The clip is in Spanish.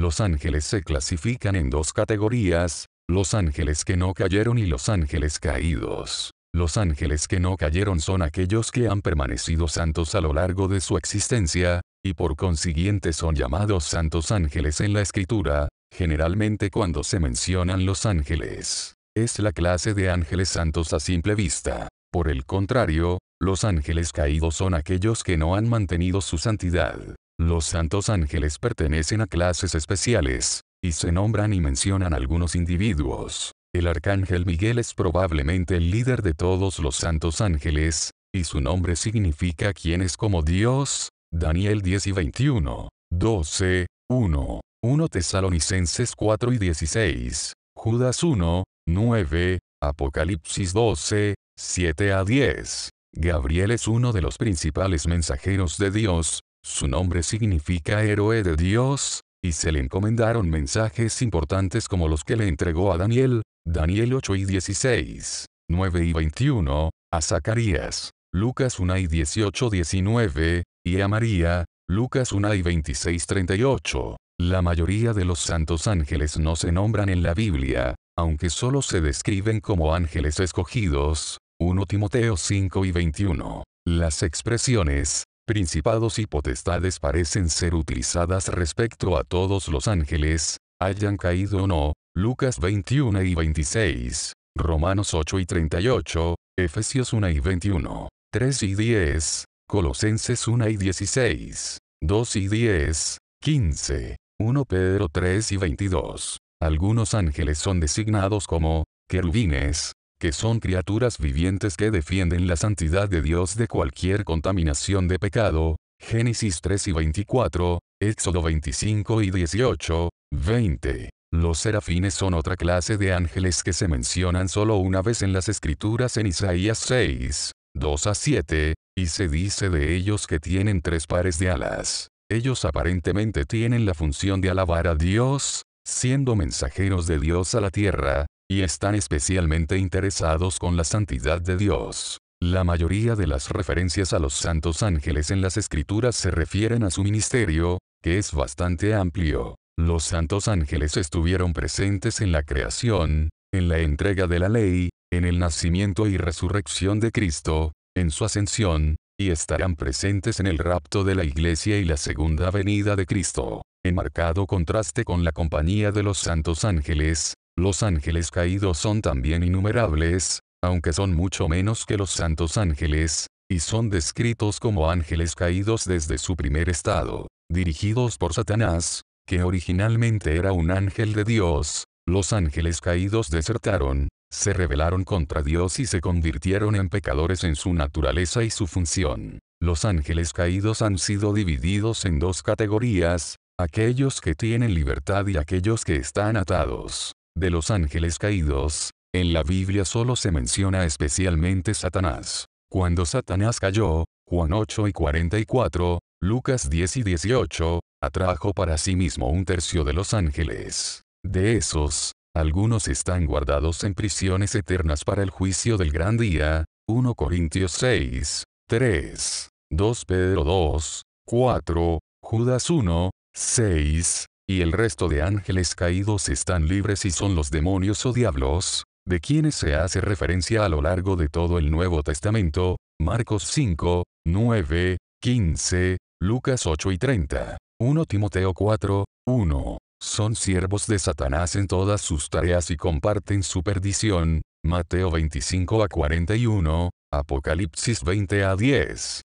Los ángeles se clasifican en dos categorías, los ángeles que no cayeron y los ángeles caídos. Los ángeles que no cayeron son aquellos que han permanecido santos a lo largo de su existencia, y por consiguiente son llamados santos ángeles en la escritura, generalmente cuando se mencionan los ángeles. Es la clase de ángeles santos a simple vista. Por el contrario, los ángeles caídos son aquellos que no han mantenido su santidad. Los santos ángeles pertenecen a clases especiales, y se nombran y mencionan algunos individuos. El arcángel Miguel es probablemente el líder de todos los santos ángeles, y su nombre significa quién es como Dios. Daniel 10 y 21, 12, 1, 1 Tesalonicenses 4 y 16, Judas 1, 9, Apocalipsis 12, 7 a 10. Gabriel es uno de los principales mensajeros de Dios, su nombre significa héroe de Dios, y se le encomendaron mensajes importantes como los que le entregó a Daniel, Daniel 8 y 16, 9 y 21, a Zacarías, Lucas 1 y 18 19, y a María, Lucas 1 y 26 38. La mayoría de los santos ángeles no se nombran en la Biblia, aunque solo se describen como ángeles escogidos, 1 Timoteo 5 y 21. Las expresiones, principados y potestades parecen ser utilizadas respecto a todos los ángeles, hayan caído o no, Lucas 21 y 26, Romanos 8 y 38, Efesios 1 y 21, 3 y 10, Colosenses 1 y 16, 2 y 10, 15, 1 Pedro 3 y 22. Algunos ángeles son designados como querubines, que son criaturas vivientes que defienden la santidad de Dios de cualquier contaminación de pecado, Génesis 3 y 24, Éxodo 25 y 18, 20. Los serafines son otra clase de ángeles que se mencionan solo una vez en las escrituras en Isaías 6, 2 a 7, y se dice de ellos que tienen tres pares de alas. Ellos aparentemente tienen la función de alabar a Dios, siendo mensajeros de Dios a la tierra, y están especialmente interesados con la santidad de Dios. La mayoría de las referencias a los santos ángeles en las escrituras se refieren a su ministerio, que es bastante amplio. Los santos ángeles estuvieron presentes en la creación, en la entrega de la ley, en el nacimiento y resurrección de Cristo, en su ascensión, y estarán presentes en el rapto de la iglesia y la segunda venida de Cristo, en marcado contraste con la compañía de los santos ángeles, los ángeles caídos son también innumerables, aunque son mucho menos que los santos ángeles, y son descritos como ángeles caídos desde su primer estado, dirigidos por Satanás, que originalmente era un ángel de Dios. Los ángeles caídos desertaron, se rebelaron contra Dios y se convirtieron en pecadores en su naturaleza y su función. Los ángeles caídos han sido divididos en dos categorías, aquellos que tienen libertad y aquellos que están atados de los ángeles caídos, en la Biblia solo se menciona especialmente Satanás. Cuando Satanás cayó, Juan 8 y 44, Lucas 10 y 18, atrajo para sí mismo un tercio de los ángeles. De esos, algunos están guardados en prisiones eternas para el juicio del gran día, 1 Corintios 6, 3, 2 Pedro 2, 4, Judas 1, 6, y el resto de ángeles caídos están libres y son los demonios o diablos, de quienes se hace referencia a lo largo de todo el Nuevo Testamento, Marcos 5, 9, 15, Lucas 8 y 30, 1 Timoteo 4, 1. Son siervos de Satanás en todas sus tareas y comparten su perdición, Mateo 25 a 41, Apocalipsis 20 a 10.